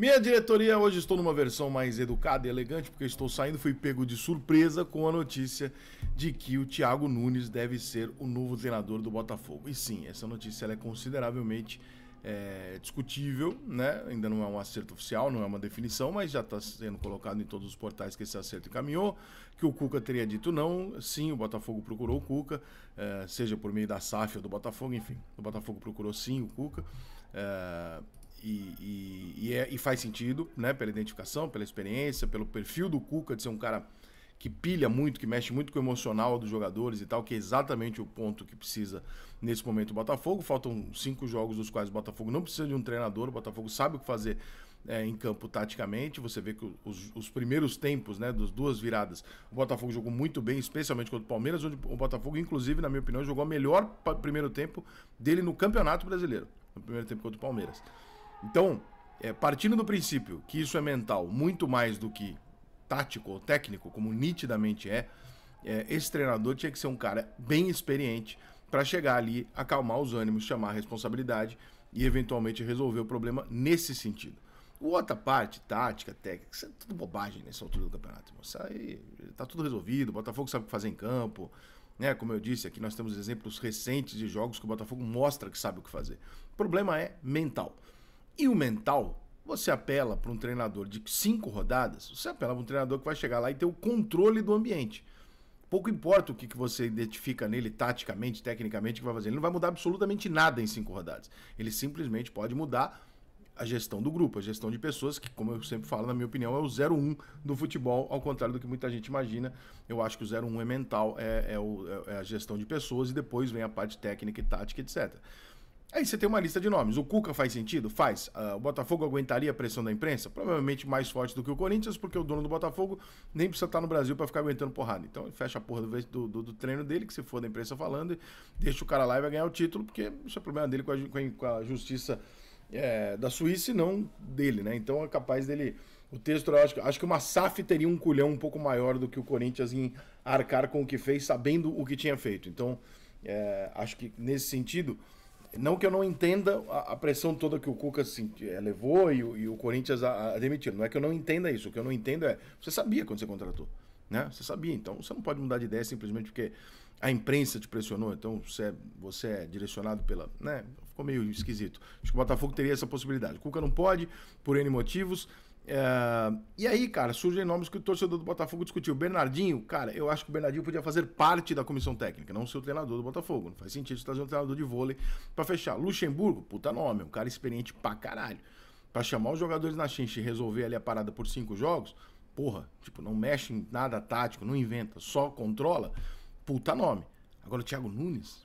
Minha diretoria, hoje estou numa versão mais educada e elegante, porque estou saindo, fui pego de surpresa com a notícia de que o Thiago Nunes deve ser o novo treinador do Botafogo. E sim, essa notícia é consideravelmente é, discutível, né? Ainda não é um acerto oficial, não é uma definição, mas já está sendo colocado em todos os portais que esse acerto encaminhou, que o Cuca teria dito não, sim, o Botafogo procurou o Cuca, é, seja por meio da SAF ou do Botafogo, enfim, o Botafogo procurou sim o Cuca. É, e, e, é, e, faz sentido, né? Pela identificação, pela experiência, pelo perfil do Cuca de ser um cara que pilha muito, que mexe muito com o emocional dos jogadores e tal, que é exatamente o ponto que precisa nesse momento o Botafogo. Faltam cinco jogos dos quais o Botafogo não precisa de um treinador, o Botafogo sabe o que fazer é, em campo taticamente. Você vê que os, os, primeiros tempos, né, das duas viradas, o Botafogo jogou muito bem, especialmente contra o Palmeiras, onde o Botafogo, inclusive, na minha opinião, jogou o melhor primeiro tempo dele no Campeonato Brasileiro, no primeiro tempo contra o Palmeiras. Então, é, partindo do princípio que isso é mental muito mais do que tático ou técnico, como nitidamente é, é esse treinador tinha que ser um cara bem experiente para chegar ali, acalmar os ânimos, chamar a responsabilidade e eventualmente resolver o problema nesse sentido. outra parte, tática, técnica, isso é tudo bobagem nessa altura do campeonato. Isso aí tá tudo resolvido, o Botafogo sabe o que fazer em campo. Né? Como eu disse, aqui nós temos exemplos recentes de jogos que o Botafogo mostra que sabe o que fazer. O problema é mental. E o mental, você apela para um treinador de cinco rodadas, você apela para um treinador que vai chegar lá e ter o controle do ambiente. Pouco importa o que, que você identifica nele taticamente, tecnicamente, que vai fazer. Ele não vai mudar absolutamente nada em cinco rodadas. Ele simplesmente pode mudar a gestão do grupo, a gestão de pessoas, que, como eu sempre falo, na minha opinião, é o 01 do futebol, ao contrário do que muita gente imagina. Eu acho que o 01 é mental, é, é, o, é, é a gestão de pessoas e depois vem a parte técnica e tática, etc. Aí você tem uma lista de nomes. O Cuca faz sentido? Faz. Uh, o Botafogo aguentaria a pressão da imprensa? Provavelmente mais forte do que o Corinthians, porque o dono do Botafogo nem precisa estar no Brasil para ficar aguentando porrada. Então ele fecha a porra do, do, do, treino dele, que se for da imprensa falando, deixa o cara lá e vai ganhar o título, porque isso é problema dele com a, com a justiça é, da Suíça e não dele, né? Então é capaz dele. O texto, eu acho, acho que uma SAF teria um culhão um pouco maior do que o Corinthians em arcar com o que fez, sabendo o que tinha feito. Então, é, acho que nesse sentido. Não que eu não entenda a, a pressão toda que o Cuca assim, eh, levou e, e, o Corinthians a, a demitiu. Não é que eu não entenda isso. O que eu não entendo é. Você sabia quando você contratou. Né? Você sabia, então você não pode mudar de ideia simplesmente porque a imprensa te pressionou, então você é, você é direcionado pela. Né? Ficou meio esquisito. Acho que o Botafogo teria essa possibilidade. O Cuca não pode, por N motivos. É, e aí, cara, surgem nomes que o torcedor do Botafogo discutiu. Bernardinho, cara, eu acho que o Bernardinho podia fazer parte da comissão técnica, não ser o treinador do Botafogo. Não faz sentido trazer um treinador de vôlei para fechar. Luxemburgo, puta nome, um cara experiente pra caralho. Pra chamar os jogadores na chincha e resolver ali a parada por cinco jogos, porra, tipo, não mexe em nada tático, não inventa, só controla, puta nome. Agora o Thiago Nunes.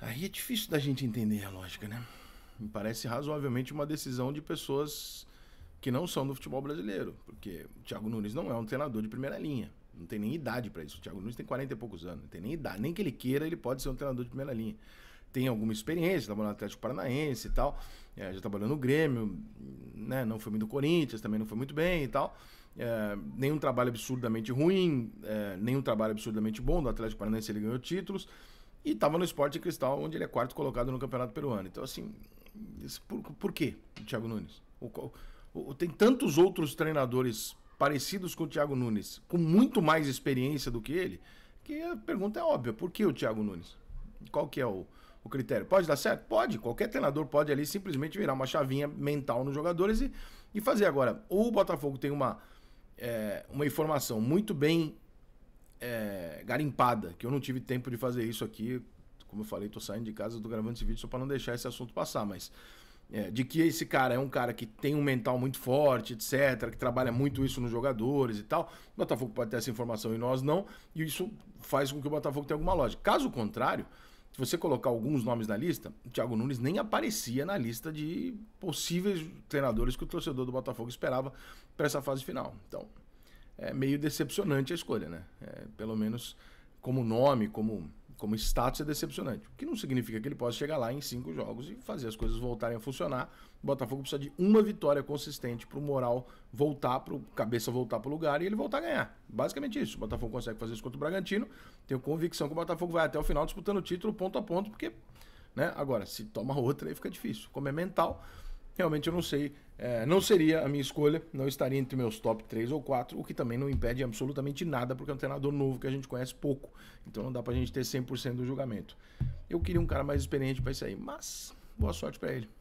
Aí é difícil da gente entender a lógica, né? me parece razoavelmente uma decisão de pessoas que não são do futebol brasileiro, porque o Thiago Nunes não é um treinador de primeira linha. Não tem nem idade para isso. O Thiago Nunes tem 40 e poucos anos, não tem nem idade. Nem que ele queira, ele pode ser um treinador de primeira linha. Tem alguma experiência, trabalhou tá no Atlético Paranaense e tal, é, já trabalhou no Grêmio, né? não foi muito Corinthians, também não foi muito bem e tal. É, nenhum trabalho absurdamente ruim, é, nenhum trabalho absurdamente bom. Do Atlético Paranaense ele ganhou títulos. E estava no Esporte Cristal, onde ele é quarto colocado no Campeonato Peruano. Então, assim, por, por quê, o Thiago Nunes? O, o, tem tantos outros treinadores parecidos com o Thiago Nunes, com muito mais experiência do que ele, que a pergunta é óbvia. Por que o Thiago Nunes? Qual que é o, o critério. Pode dar certo? Pode. Qualquer treinador pode ali simplesmente virar uma chavinha mental nos jogadores e, e fazer. Agora, o Botafogo tem uma, é, uma informação muito bem é, garimpada, que eu não tive tempo de fazer isso aqui. Como eu falei, tô saindo de casa, do gravando esse vídeo só para não deixar esse assunto passar, mas é, de que esse cara é um cara que tem um mental muito forte, etc., que trabalha muito isso nos jogadores e tal. O Botafogo pode ter essa informação e nós não, e isso faz com que o Botafogo tenha alguma lógica. Caso contrário, se você colocar alguns nomes na lista, o Thiago Nunes nem aparecia na lista de possíveis treinadores que o torcedor do Botafogo esperava para essa fase final. Então, é meio decepcionante a escolha, né? É, pelo menos como nome, como, como status é decepcionante. O que não significa que ele possa chegar lá em cinco jogos e fazer as coisas voltarem a funcionar. O Botafogo precisa de uma vitória consistente para o moral voltar, para o cabeça voltar para o lugar e ele voltar a ganhar. Basicamente isso. O Botafogo consegue fazer isso contra o Bragantino. Tenho convicção que o Botafogo vai até o final disputando o título ponto a ponto, porque né? Agora, se toma outra, aí fica difícil. Como é mental, realmente eu não sei é, não seria a minha escolha, não estaria entre meus top 3 ou 4, o que também não impede absolutamente nada, porque é um treinador novo que a gente conhece pouco. Então não dá pra gente ter 100% do julgamento. Eu queria um cara mais experiente para isso aí, mas boa sorte para ele.